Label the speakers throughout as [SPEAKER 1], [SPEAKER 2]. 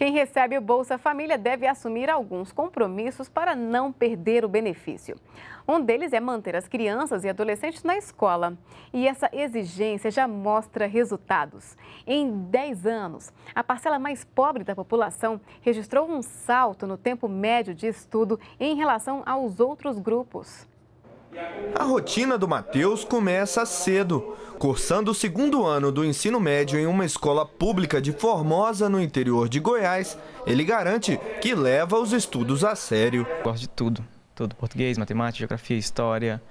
[SPEAKER 1] Quem recebe o Bolsa Família deve assumir alguns compromissos para não perder o benefício. Um deles é manter as crianças e adolescentes na escola. E essa exigência já mostra resultados. Em 10 anos, a parcela mais pobre da população registrou um salto no tempo médio de estudo em relação aos outros grupos.
[SPEAKER 2] A rotina do Matheus começa cedo, cursando o segundo ano do ensino médio em uma escola pública de Formosa, no interior de
[SPEAKER 1] Goiás. Ele garante que leva os estudos a sério. Gosto de tudo, tudo: português, matemática, geografia, história.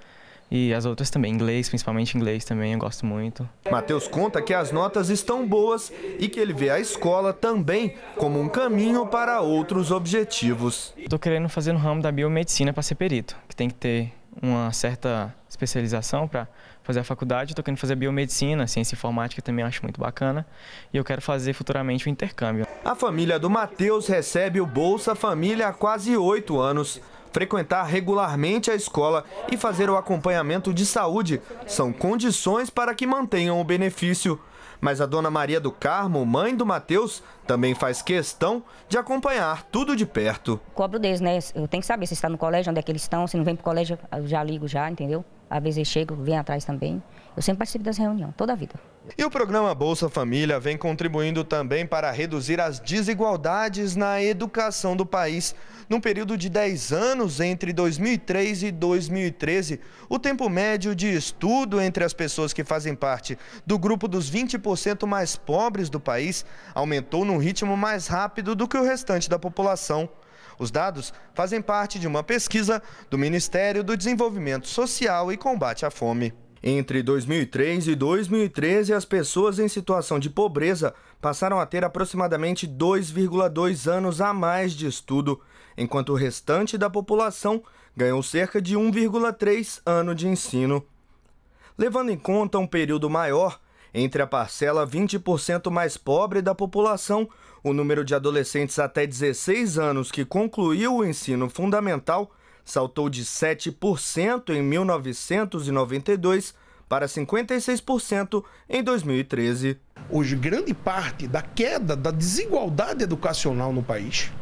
[SPEAKER 1] E as outras também, inglês, principalmente inglês também, eu gosto muito.
[SPEAKER 2] Matheus conta que as notas estão boas e que ele vê a escola também
[SPEAKER 1] como um caminho para outros objetivos. Estou querendo fazer no ramo da biomedicina para ser perito, que tem que ter uma certa especialização para fazer a faculdade. Estou querendo fazer biomedicina, ciência informática também acho muito bacana. E eu quero fazer futuramente o um intercâmbio. A
[SPEAKER 2] família do Matheus recebe o Bolsa Família há quase oito anos. Frequentar regularmente a escola e fazer o acompanhamento de saúde são condições para que mantenham o benefício mas a dona Maria do Carmo, mãe do Mateus, também faz questão de acompanhar tudo de perto. Cobro deles, né? Eu tenho que saber se está no colégio, onde é que eles estão. Se não vem para o colégio, eu já ligo já, entendeu? Às vezes eu chego, vem atrás também. Eu sempre participo das reuniões, toda a vida. E o programa Bolsa Família vem contribuindo também para reduzir as desigualdades na educação do país. Num período de 10 anos, entre 2003 e 2013, o tempo médio de estudo entre as pessoas que fazem parte do grupo dos 20% mais pobres do país aumentou num ritmo mais rápido do que o restante da população. Os dados fazem parte de uma pesquisa do Ministério do Desenvolvimento Social e Combate à Fome. Entre 2003 e 2013, as pessoas em situação de pobreza passaram a ter aproximadamente 2,2 anos a mais de estudo, enquanto o restante da população ganhou cerca de 1,3 ano de ensino. Levando em conta um período maior, entre a parcela 20% mais pobre da população, o número de adolescentes até 16 anos que concluiu o ensino fundamental saltou de 7% em 1992 para 56% em 2013. Hoje, grande parte da queda da desigualdade educacional no país,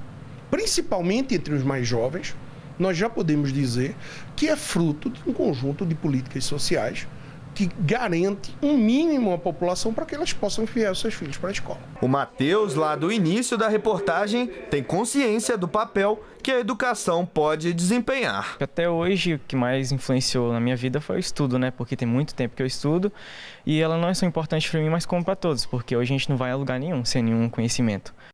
[SPEAKER 2] principalmente entre os mais jovens, nós já podemos dizer que é fruto de um conjunto de políticas sociais que garante um mínimo à população para que elas possam enviar seus filhos para a escola. O Matheus, lá do início da reportagem, tem consciência do papel que a educação pode desempenhar.
[SPEAKER 1] Até hoje, o que mais influenciou na minha vida foi o estudo, né? Porque tem muito tempo que eu estudo e ela não é só importante para mim, mas como para todos, porque hoje a gente não vai a lugar nenhum sem nenhum conhecimento.